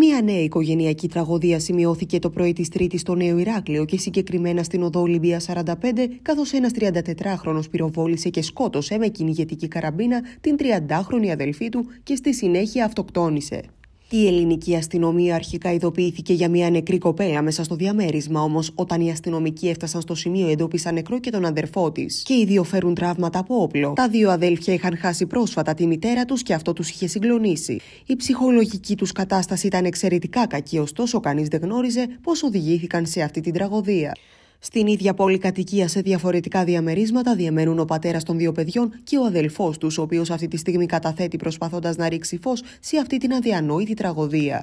Μία νέα οικογενειακή τραγωδία σημειώθηκε το πρωί της Τρίτης στο Νέο Ηράκλειο και συγκεκριμένα στην οδό Ολυμπία 45, καθώς ένας 34χρονο πυροβόλησε και σκότωσε με κυνηγετική καραμπίνα την 30χρονη αδελφή του και στη συνέχεια αυτοκτόνησε. Η ελληνική αστυνομία αρχικά ειδοποιήθηκε για μια νεκρή κοπέλα μέσα στο διαμέρισμα, όμως όταν οι αστυνομικοί έφτασαν στο σημείο, εντόπισαν νεκρό και τον αδερφό της. Και οι δύο φέρουν τραύματα από όπλο. Τα δύο αδέλφια είχαν χάσει πρόσφατα τη μητέρα τους και αυτό τους είχε συγκλονίσει. Η ψυχολογική τους κατάσταση ήταν εξαιρετικά κακή, ωστόσο κανείς δεν γνώριζε πώς οδηγήθηκαν σε αυτή την τραγωδία. Στην ίδια πόλη κατοικία σε διαφορετικά διαμερίσματα διαμένουν ο πατέρας των δύο παιδιών και ο αδελφός τους, ο οποίος αυτή τη στιγμή καταθέτει προσπαθώντας να ρίξει φως σε αυτή την αδιανόητη τραγωδία.